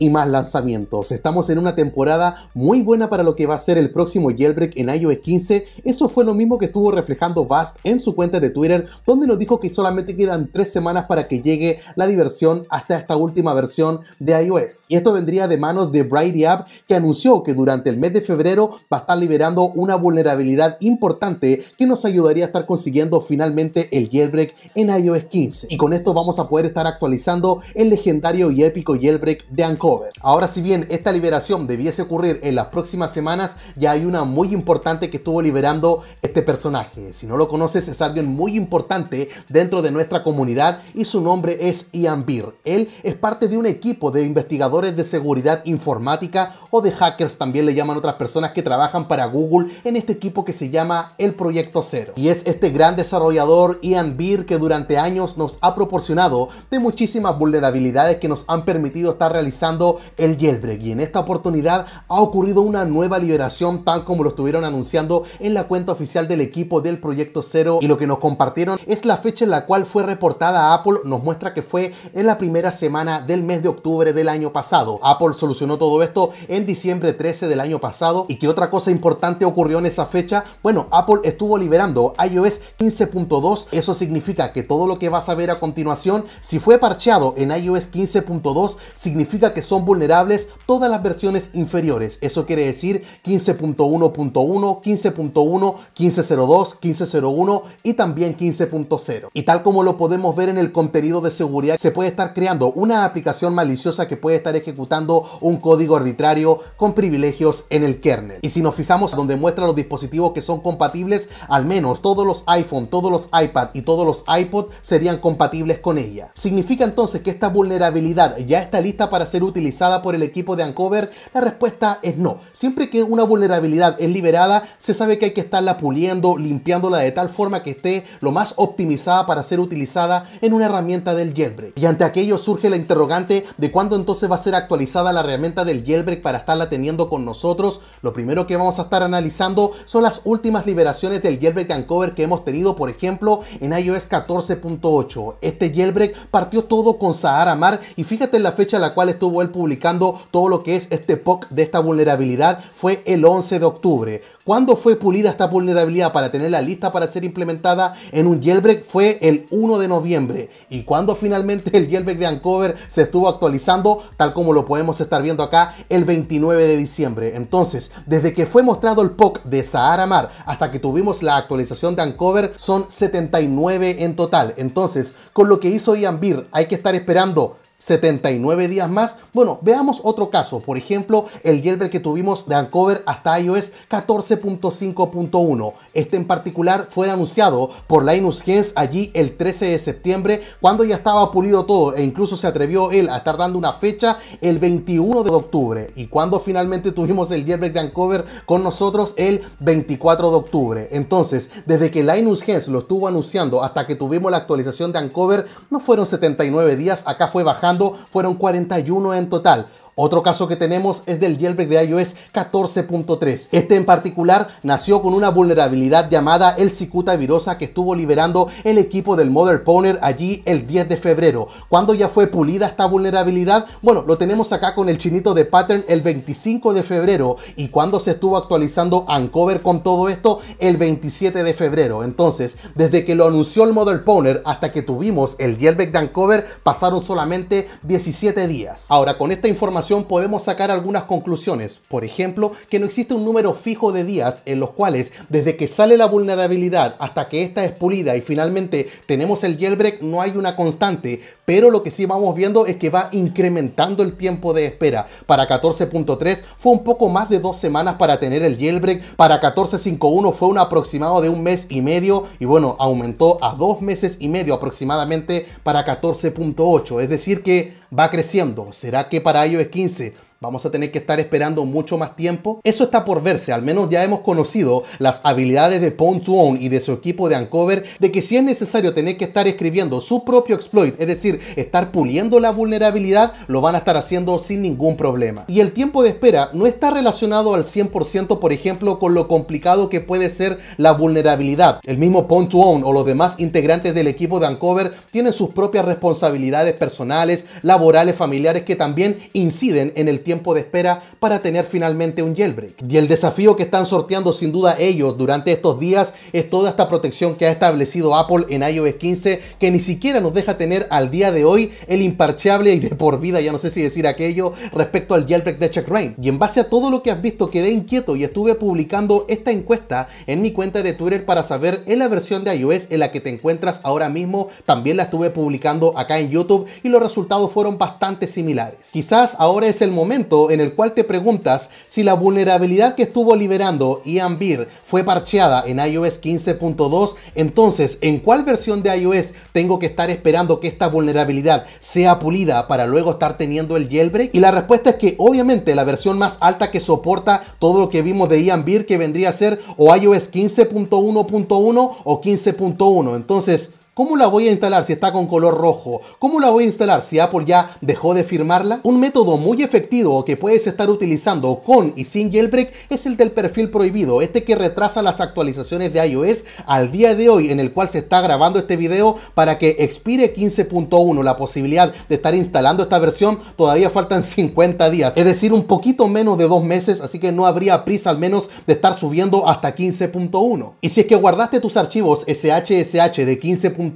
y más lanzamientos. Estamos en una temporada muy buena para lo que va a ser el próximo jailbreak en iOS 15. Eso fue lo mismo que estuvo reflejando Bast en su cuenta de Twitter, donde nos dijo que solamente quedan tres semanas para que llegue la diversión hasta esta última versión de iOS. Y esto vendría de manos de Brighty App, que anunció que durante el mes de febrero va a estar liberando una vulnerabilidad importante que nos ayudaría a estar consiguiendo finalmente el jailbreak en iOS 15. Y con esto vamos a poder estar actualizando el legendario y épico jailbreak de Anko Ahora si bien esta liberación debiese ocurrir en las próximas semanas, ya hay una muy importante que estuvo liberando este personaje. Si no lo conoces es alguien muy importante dentro de nuestra comunidad y su nombre es Ian Beer. Él es parte de un equipo de investigadores de seguridad informática o de hackers también le llaman otras personas que trabajan para Google en este equipo que se llama el Proyecto Cero. Y es este gran desarrollador Ian Beer que durante años nos ha proporcionado de muchísimas vulnerabilidades que nos han permitido estar realizando el jailbreak. Y en esta oportunidad ha ocurrido una nueva liberación, tal como lo estuvieron anunciando en la cuenta oficial del equipo del Proyecto Cero. Y lo que nos compartieron es la fecha en la cual fue reportada a Apple, nos muestra que fue en la primera semana del mes de octubre del año pasado. Apple solucionó todo esto en diciembre 13 del año pasado. ¿Y que otra cosa importante ocurrió en esa fecha? Bueno, Apple estuvo liberando iOS 15.2. Eso significa que todo lo que vas a ver a continuación, si fue parcheado en iOS 15.2, significa que son vulnerables todas las versiones inferiores. Eso quiere decir 15.1.1, 15.1, 15.02, 15.01 y también 15.0. Y tal como lo podemos ver en el contenido de seguridad, se puede estar creando una aplicación maliciosa que puede estar ejecutando un código arbitrario con privilegios en el kernel. Y si nos fijamos donde muestra los dispositivos que son compatibles, al menos todos los iPhone, todos los iPad y todos los iPod serían compatibles con ella. Significa entonces que esta vulnerabilidad ya está lista para ser utilizada por el equipo de Ancover? La respuesta es no. Siempre que una vulnerabilidad es liberada, se sabe que hay que estarla puliendo, limpiándola de tal forma que esté lo más optimizada para ser utilizada en una herramienta del jailbreak. Y ante aquello surge la interrogante de cuándo entonces va a ser actualizada la herramienta del jailbreak para estarla teniendo con nosotros. Lo primero que vamos a estar analizando son las últimas liberaciones del jailbreak Ancover que hemos tenido, por ejemplo, en iOS 14.8. Este jailbreak partió todo con Sahara Mar y fíjate en la fecha a la cual estuvo publicando todo lo que es este POC de esta vulnerabilidad fue el 11 de octubre. Cuando fue pulida esta vulnerabilidad para tener la lista para ser implementada en un jailbreak? Fue el 1 de noviembre. ¿Y cuando finalmente el jailbreak de Ancover se estuvo actualizando? Tal como lo podemos estar viendo acá, el 29 de diciembre. Entonces, desde que fue mostrado el POC de Sahara Mar hasta que tuvimos la actualización de Ancover son 79 en total. Entonces, con lo que hizo Ian Beer, hay que estar esperando 79 días más. Bueno, veamos otro caso. Por ejemplo, el jailbreak que tuvimos de Ancover hasta iOS 14.5.1. Este en particular fue anunciado por Linus Gens allí el 13 de septiembre, cuando ya estaba pulido todo e incluso se atrevió él a estar dando una fecha el 21 de octubre. Y cuando finalmente tuvimos el jailbreak de Ancover con nosotros el 24 de octubre. Entonces, desde que Linus Gens lo estuvo anunciando hasta que tuvimos la actualización de Ancover, no fueron 79 días, acá fue bajado fueron 41 en total. Otro caso que tenemos es del jailbreak de iOS 14.3. Este en particular nació con una vulnerabilidad llamada el cicuta virosa que estuvo liberando el equipo del Mother Powner allí el 10 de febrero. ¿Cuándo ya fue pulida esta vulnerabilidad? Bueno, lo tenemos acá con el chinito de Pattern el 25 de febrero y cuando se estuvo actualizando Uncover con todo esto el 27 de febrero. Entonces, desde que lo anunció el Mother Powner hasta que tuvimos el jailbreak de Uncover pasaron solamente 17 días. Ahora, con esta información podemos sacar algunas conclusiones. Por ejemplo, que no existe un número fijo de días en los cuales desde que sale la vulnerabilidad hasta que esta es pulida y finalmente tenemos el jailbreak no hay una constante, pero lo que sí vamos viendo es que va incrementando el tiempo de espera. Para 14.3 fue un poco más de dos semanas para tener el jailbreak, para 14.51 fue un aproximado de un mes y medio y bueno, aumentó a dos meses y medio aproximadamente para 14.8, es decir que va creciendo. ¿Será que para iOS 15 Vamos a tener que estar esperando mucho más tiempo. Eso está por verse. Al menos ya hemos conocido las habilidades de Pontoon Own y de su equipo de Uncover de que si es necesario tener que estar escribiendo su propio exploit, es decir, estar puliendo la vulnerabilidad, lo van a estar haciendo sin ningún problema. Y el tiempo de espera no está relacionado al 100%, por ejemplo, con lo complicado que puede ser la vulnerabilidad. El mismo Pontoon o los demás integrantes del equipo de Uncover tienen sus propias responsabilidades personales, laborales, familiares que también inciden en el tiempo tiempo de espera para tener finalmente un jailbreak. Y el desafío que están sorteando sin duda ellos durante estos días es toda esta protección que ha establecido Apple en iOS 15 que ni siquiera nos deja tener al día de hoy el imparchable y de por vida, ya no sé si decir aquello, respecto al jailbreak de rain Y en base a todo lo que has visto quedé inquieto y estuve publicando esta encuesta en mi cuenta de Twitter para saber en la versión de iOS en la que te encuentras ahora mismo. También la estuve publicando acá en YouTube y los resultados fueron bastante similares. Quizás ahora es el momento en el cual te preguntas si la vulnerabilidad que estuvo liberando Ian fue parcheada en iOS 15.2, entonces ¿en cuál versión de iOS tengo que estar esperando que esta vulnerabilidad sea pulida para luego estar teniendo el jailbreak? Y la respuesta es que obviamente la versión más alta que soporta todo lo que vimos de Ian que vendría a ser o iOS 15.1.1 o 15.1. Entonces, ¿Cómo la voy a instalar si está con color rojo? ¿Cómo la voy a instalar si Apple ya dejó de firmarla? Un método muy efectivo que puedes estar utilizando con y sin jailbreak es el del perfil prohibido, este que retrasa las actualizaciones de iOS al día de hoy en el cual se está grabando este video para que expire 15.1 la posibilidad de estar instalando esta versión. Todavía faltan 50 días, es decir, un poquito menos de dos meses, así que no habría prisa al menos de estar subiendo hasta 15.1. Y si es que guardaste tus archivos SHSH de 15.1,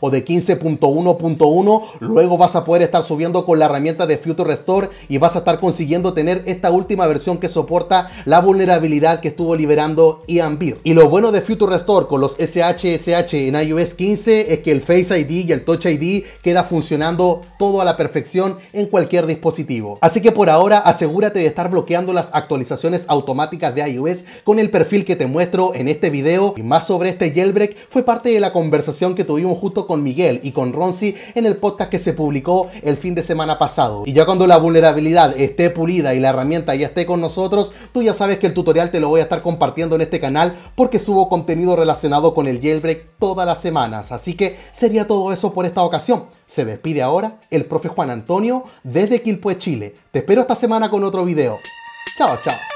o de 15.1.1, luego vas a poder estar subiendo con la herramienta de Future Restore y vas a estar consiguiendo tener esta última versión que soporta la vulnerabilidad que estuvo liberando Ian Beer. Y lo bueno de Future Restore con los SHSH en iOS 15 es que el Face ID y el Touch ID queda funcionando todo a la perfección en cualquier dispositivo. Así que por ahora asegúrate de estar bloqueando las actualizaciones automáticas de iOS con el perfil que te muestro en este video y más sobre este jailbreak fue parte de la conversación que tuvimos justo con Miguel y con Ronzi en el podcast que se publicó el fin de semana pasado. Y ya cuando la vulnerabilidad esté pulida y la herramienta ya esté con nosotros, tú ya sabes que el tutorial te lo voy a estar compartiendo en este canal porque subo contenido relacionado con el jailbreak todas las semanas. Así que sería todo eso por esta ocasión. Se despide ahora el profe Juan Antonio desde Quilpue, Chile. Te espero esta semana con otro video. Chao, chao.